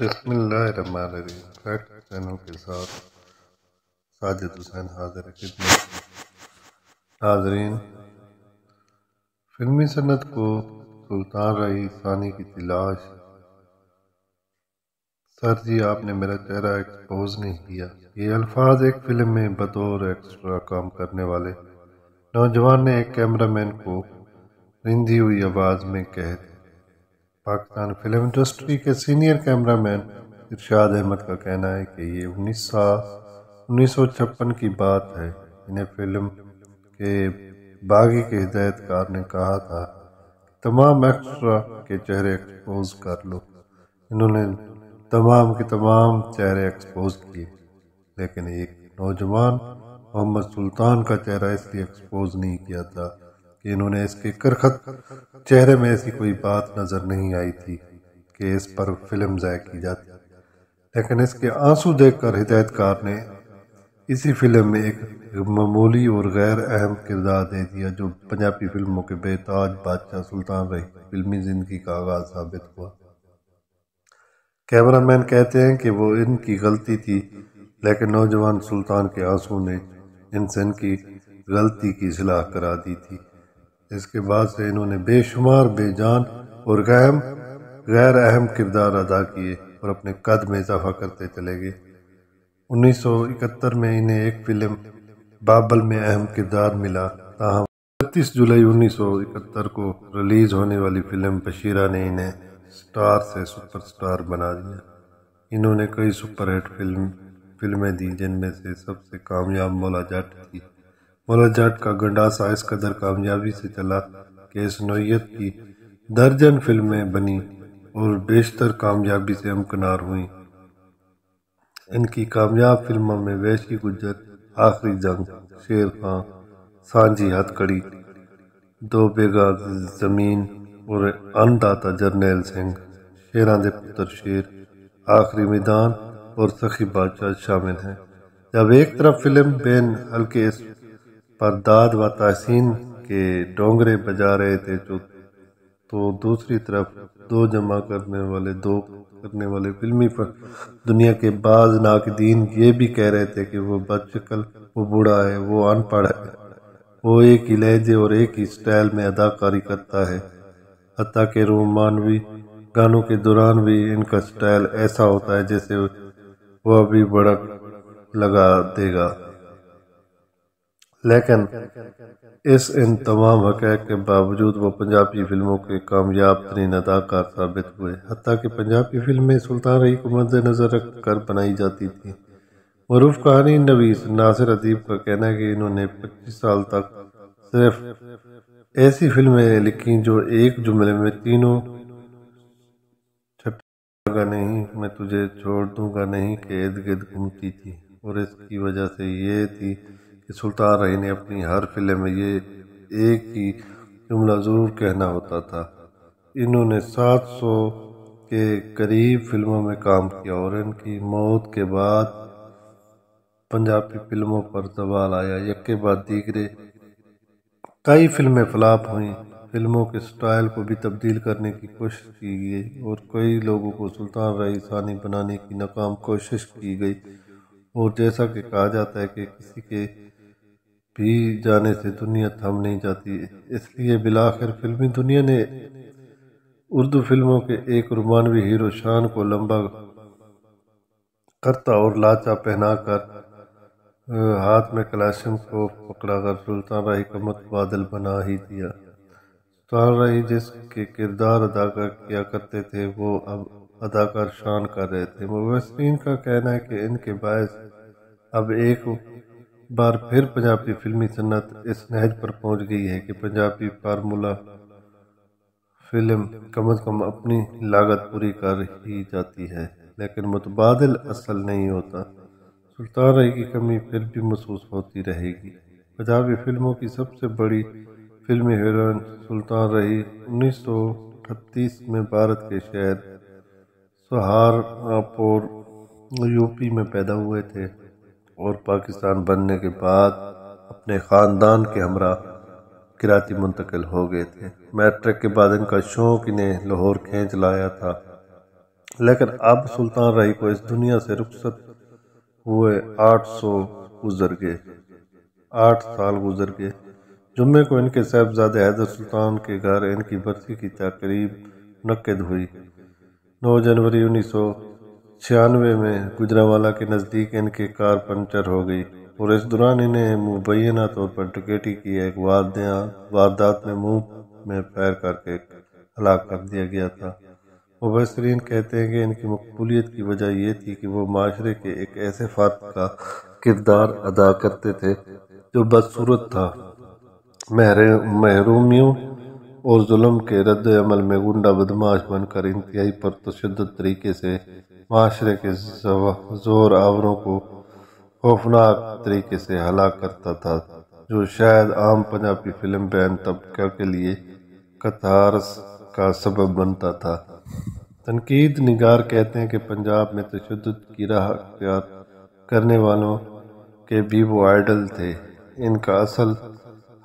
channel के साथ साजिद हुसैन हाजिर फिल्मी सनत को सुल्तान रही सानी की तलाश सर जी आपने मेरा चेहरा एक्सपोज नहीं किया ये अल्फाज एक फिल्म में बतौर एक्स्ट्रा काम करने वाले नौजवान ने एक कैमरामैन को रिंदी हुई आवाज़ में कह पाकिस्तान फिल्म इंडस्ट्री के सीनियर कैमरामैन इरशाद अहमद का कहना है कि ये उन्नीस उन्नीस सौ छप्पन की बात है इन्हें फिल्म के बागी के हिदायतकार ने कहा था तमाम एक्स्ट्रा के चेहरे एक्सपोज कर लो इन्होंने तमाम के तमाम चेहरे एक्सपोज किए लेकिन एक नौजवान मोहम्मद सुल्तान का चेहरा इसलिए एक्सपोज नहीं किया था कि इन्होंने इसके करखत चेहरे में ऐसी कोई बात नज़र नहीं आई थी कि इस पर फिल्म ज़ाय की जाती लेकिन इसके आंसू देखकर हिदायतकार ने इसी फिल्म में एक मामूली और गैर अहम किरदार दे दिया जो पंजाबी फिल्मों के बेताज बादशाह सुल्तान रही फिल्मी ज़िंदगी का आगाज़ साबित हुआ कैमरामैन कहते हैं कि वो इनकी गलती थी लेकिन नौजवान सुल्तान के आंसू ने इनसे इनकी गलती की सलाह करा दी थी इसके बाद से इन्होंने बेशुमार बेजान और गैम गैर अहम किरदार अदा किए और अपने कद में इजाफा करते चले गए 1971 में इन्हें एक फिल्म बाबल में अहम किरदार मिला ताहम इकतीस जुलाई 1971 को रिलीज़ होने वाली फिल्म बशीरा ने इन्हें स्टार से सुपरस्टार बना दिया इन्होंने कई सुपरहिट फिल्म फिल्में दी जिनमें से सबसे कामयाब मौला जट थी मौला जाट का गंडासा इस कदर कामयाबी से चला कि इस नोयत की दर्जन फिल्में बनी और बेशतर कामयाबी से अमकनार हुई इनकी कामयाब फिल्मों में वैशी गुजर आखिरी जंग शेर खां सांझी हथकड़ी दो बेगा जमीन और अन्नदाता जरनेल सिंह शेरां दे पुत्र शेर आखिरी मैदान और सखी बादशाह शामिल हैं जब एक तरफ फिल्म बेन हल्के पर दाद व तहसीन के डोंगरे बजा रहे थे जो तो दूसरी तरफ दो जमा करने वाले दो करने वाले फिल्मी पर दुनिया के बाद नाकदीन ये भी कह रहे थे कि वो कल वो बूढ़ा है वो अनपढ़ है वो एक ही लहजे और एक ही स्टाइल में अदाकारी करता है हती के रोमानवी गानों के दौरान भी इनका स्टाइल ऐसा होता है जैसे वह अभी बड़ा लगा देगा लेकिन इस इन तमाम हक़ के बावजूद वो पंजाबी फिल्मों के कामयाब तरीन अदाकार साबित हुए हती कि पंजाबी फिल्में सुल्तान रही को मद्द नज़र रख कर बनाई जाती थी मरूफ कहानी नवीस नासिर अदीब का कहना है कि इन्होंने पच्चीस साल तक सिर्फ ऐसी फिल्में लिखी जो एक जुमले में तीनों छठा नहीं मैं तुझे छोड़ दूंगा नहीं के इर्द गिर्द घूमती थी और इसकी वजह से ये थी कि सुल्तान रही ने अपनी हर फिल्म में ये एक ही जुमला ज़रूर कहना होता था इन्होंने 700 के करीब फिल्मों में काम किया और इनकी मौत के बाद पंजाबी फिल्मों पर सवाल आया यके बाद दीगरे कई फिल्में फ्लाप हुई फिल्मों के स्टाइल को भी तब्दील करने की कोशिश की गई और कई लोगों को सुल्तान रईसानी बनाने की नाकाम कोशिश की गई और जैसा कि कहा जाता है कि किसी के भी जाने से दुनिया थम नहीं जाती इसलिए बिलाखिर फिल्मी दुनिया ने उर्दू फिल्मों के एक रोमानवी हीरो शान को लंबा करता और लाचा पहनाकर हाथ में कलाशम को पकड़ाकर सुल्तान राही का मुतबादल बना ही दिया सुल्तान राही जिसके किरदार अदा किया करते थे वो अब अदाकार शान कर रहे थे मुबसिन का कहना है कि इनके बायस अब एक बार फिर पंजाबी फिल्मी सन्नत इस नहज पर पहुंच गई है कि पंजाबी फार्मूला फिल्म कम अज कम अपनी लागत पूरी कर ही जाती है लेकिन मुतबादल असल नहीं होता सुल्तान रही की कमी फिर भी महसूस होती रहेगी पंजाबी फिल्मों की सबसे बड़ी फिल्मी हीरोइन सुल्तान रही उन्नीस सौ अठतीस में भारत के शहर सहारापुर यूपी में पैदा हुए थे और पाकिस्तान बनने के बाद अपने ख़ानदान के हमरा किराती मुंतकिल हो गए थे मैट्रिक के बाद इनका शौक इन्हें लाहौर खींच लाया था लेकिन अब सुल्तान रही को इस दुनिया से रुखसत हुए 800 गुजर गए आठ साल गुजर गए जुम्मे को इनके साहबजादे हैदर सुल्तान के घर इनकी बरसी की तकरीब नकद हुई 9 जनवरी उन्नीस सौ छियानवे में गुजरावाला के नज़दीक इनकी कार पंचर हो गई और इस दौरान इन्हें मुबैना तौर पर टिकेटी की एक वारदात में मुंह में पैर करके हलाक कर दिया गया था मुबसरीन कहते हैं कि इनकी मकबूलीत की वजह यह थी कि वो माशरे के एक ऐसे फ़र्द का किरदार अदा करते थे जो बदसूरत था महरूमियों और जुल्म के रद्द अमल में गुंडा बदमाश बनकर इंतहाई पर तशद तरीके से माशरे के जोर आवरों को खौफनाक तरीके से हला करता था जो शायद आम पंजाबी फिल्म बैन तबका के लिए कतारस का सबब बनता था तनकीद निगार कहते हैं कि पंजाब में तशद की राह अख्तियार करने वालों के भी वो आइडल थे इनका असल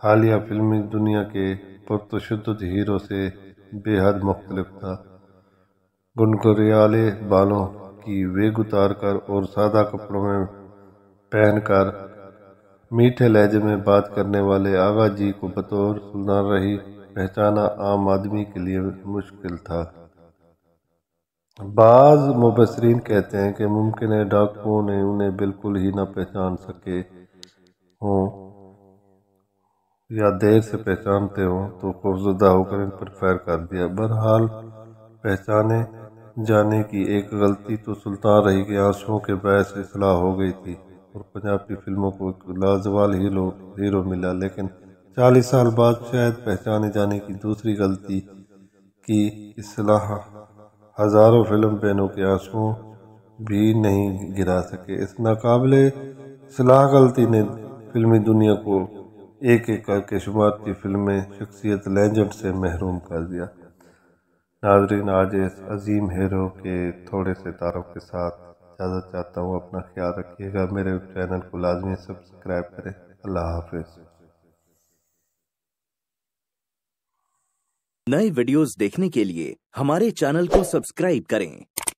हालिया फिल्मी दुनिया के पुरतशद हीरो से बेहद मुख्तलफ था बुनकरियाले बालों की वेग उतार कर और सादा कपड़ों में पहनकर मीठे लहजे में बात करने वाले आगा जी को बतौर सुल्तान रही पहचाना आम आदमी के लिए मुश्किल था बाज़ मुबसरीन कहते हैं कि मुमकिन है डाकुओं ने उन्हें बिल्कुल ही ना पहचान सके हों या देर से पहचानते हों तो खौफजदा होकर इन पर फैर कर दिया बहरहाल पहचाने जाने की एक गलती तो सुल्तान रही के आंसुओं के बहस इसलाह हो गई थी और पंजाबी फिल्मों को एक लाजवाल हीरो हीरो मिला लेकिन चालीस साल बाद शायद पहचाने जाने की दूसरी गलती की इसलाह हज़ारों फिल्म बहनों के आंसुओं भी नहीं गिरा सके इस नाकबले सलाह गलती ने फिल्मी दुनिया को एक एक करके शुमारती फिल्में शख्सियत लेजेंड से महरूम कर दिया नाजरीन आज इस अजीम हीरो के थोड़े से तारों के साथ इजाज़त चाहता हूँ अपना ख्याल रखिएगा मेरे चैनल को लाजमी सब्सक्राइब करें अल्लाह हाफिज़ नए वीडियोस देखने के लिए हमारे चैनल को सब्सक्राइब करें